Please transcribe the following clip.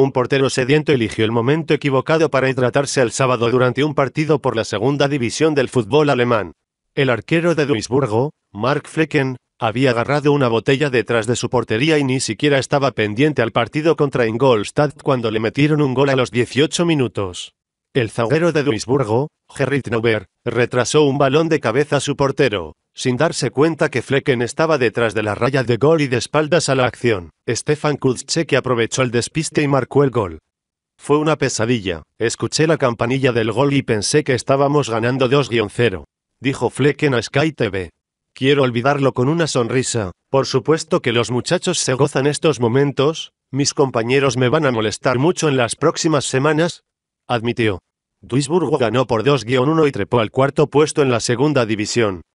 Un portero sediento eligió el momento equivocado para hidratarse el sábado durante un partido por la segunda división del fútbol alemán. El arquero de Duisburgo, Mark Flecken, había agarrado una botella detrás de su portería y ni siquiera estaba pendiente al partido contra Ingolstadt cuando le metieron un gol a los 18 minutos. El zaguero de Duisburgo, Gerrit Nauber, retrasó un balón de cabeza a su portero, sin darse cuenta que Flecken estaba detrás de la raya de gol y de espaldas a la acción. Stefan Kuzchek aprovechó el despiste y marcó el gol. Fue una pesadilla, escuché la campanilla del gol y pensé que estábamos ganando 2-0, dijo Flecken a Sky TV. Quiero olvidarlo con una sonrisa, por supuesto que los muchachos se gozan estos momentos, mis compañeros me van a molestar mucho en las próximas semanas, admitió. Duisburgo ganó por 2-1 y trepó al cuarto puesto en la segunda división.